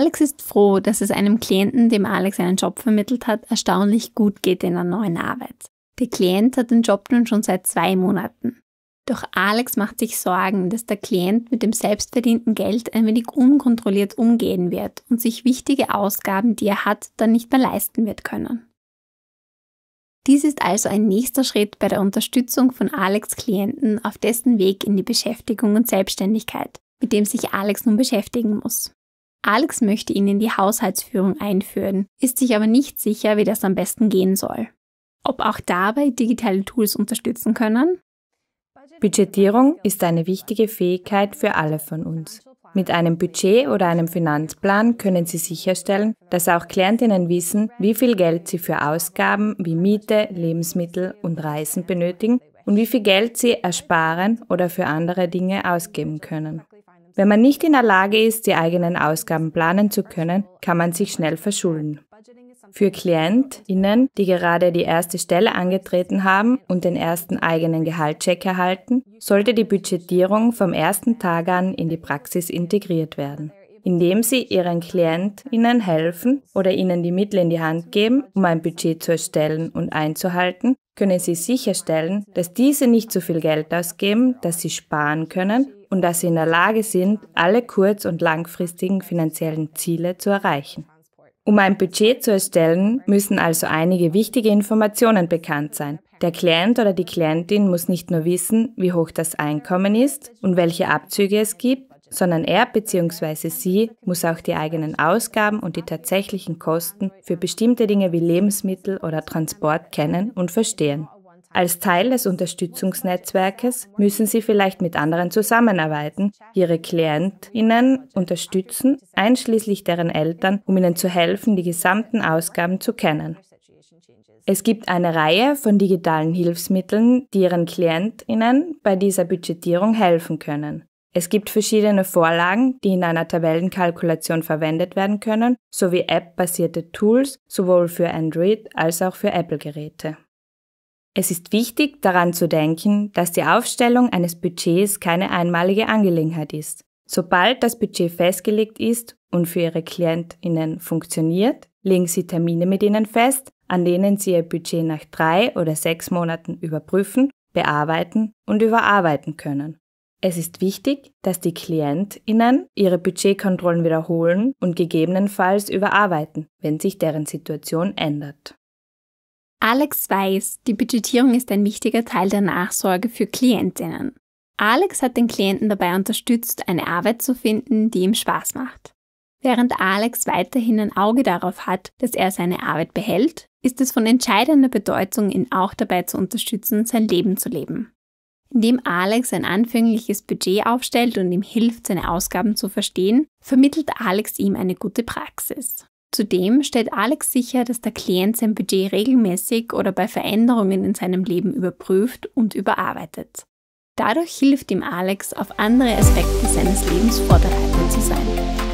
Alex ist froh, dass es einem Klienten, dem Alex einen Job vermittelt hat, erstaunlich gut geht in der neuen Arbeit. Der Klient hat den Job nun schon seit zwei Monaten. Doch Alex macht sich Sorgen, dass der Klient mit dem selbstverdienten Geld ein wenig unkontrolliert umgehen wird und sich wichtige Ausgaben, die er hat, dann nicht mehr leisten wird können. Dies ist also ein nächster Schritt bei der Unterstützung von Alex Klienten auf dessen Weg in die Beschäftigung und Selbstständigkeit, mit dem sich Alex nun beschäftigen muss. Alex möchte ihn in die Haushaltsführung einführen, ist sich aber nicht sicher, wie das am besten gehen soll. Ob auch dabei digitale Tools unterstützen können? Budgetierung ist eine wichtige Fähigkeit für alle von uns. Mit einem Budget oder einem Finanzplan können Sie sicherstellen, dass auch Klientinnen wissen, wie viel Geld sie für Ausgaben wie Miete, Lebensmittel und Reisen benötigen und wie viel Geld sie ersparen oder für andere Dinge ausgeben können. Wenn man nicht in der Lage ist, die eigenen Ausgaben planen zu können, kann man sich schnell verschulden. Für KlientInnen, die gerade die erste Stelle angetreten haben und den ersten eigenen Gehaltscheck erhalten, sollte die Budgetierung vom ersten Tag an in die Praxis integriert werden indem sie ihren KlientInnen helfen oder ihnen die Mittel in die Hand geben, um ein Budget zu erstellen und einzuhalten, können sie sicherstellen, dass diese nicht so viel Geld ausgeben, dass sie sparen können und dass sie in der Lage sind, alle kurz- und langfristigen finanziellen Ziele zu erreichen. Um ein Budget zu erstellen, müssen also einige wichtige Informationen bekannt sein. Der Klient oder die Klientin muss nicht nur wissen, wie hoch das Einkommen ist und welche Abzüge es gibt, sondern er bzw. sie muss auch die eigenen Ausgaben und die tatsächlichen Kosten für bestimmte Dinge wie Lebensmittel oder Transport kennen und verstehen. Als Teil des Unterstützungsnetzwerkes müssen Sie vielleicht mit anderen zusammenarbeiten, Ihre KlientInnen unterstützen, einschließlich deren Eltern, um ihnen zu helfen, die gesamten Ausgaben zu kennen. Es gibt eine Reihe von digitalen Hilfsmitteln, die Ihren KlientInnen bei dieser Budgetierung helfen können. Es gibt verschiedene Vorlagen, die in einer Tabellenkalkulation verwendet werden können, sowie App-basierte Tools sowohl für Android als auch für Apple-Geräte. Es ist wichtig daran zu denken, dass die Aufstellung eines Budgets keine einmalige Angelegenheit ist. Sobald das Budget festgelegt ist und für Ihre Klientinnen funktioniert, legen Sie Termine mit ihnen fest, an denen Sie Ihr Budget nach drei oder sechs Monaten überprüfen, bearbeiten und überarbeiten können. Es ist wichtig, dass die Klientinnen ihre Budgetkontrollen wiederholen und gegebenenfalls überarbeiten, wenn sich deren Situation ändert. Alex weiß, die Budgetierung ist ein wichtiger Teil der Nachsorge für Klientinnen. Alex hat den Klienten dabei unterstützt, eine Arbeit zu finden, die ihm Spaß macht. Während Alex weiterhin ein Auge darauf hat, dass er seine Arbeit behält, ist es von entscheidender Bedeutung, ihn auch dabei zu unterstützen, sein Leben zu leben indem Alex ein anfängliches Budget aufstellt und ihm hilft, seine Ausgaben zu verstehen, vermittelt Alex ihm eine gute Praxis. Zudem stellt Alex sicher, dass der Klient sein Budget regelmäßig oder bei Veränderungen in seinem Leben überprüft und überarbeitet. Dadurch hilft ihm Alex, auf andere Aspekte seines Lebens vorbereitet zu sein.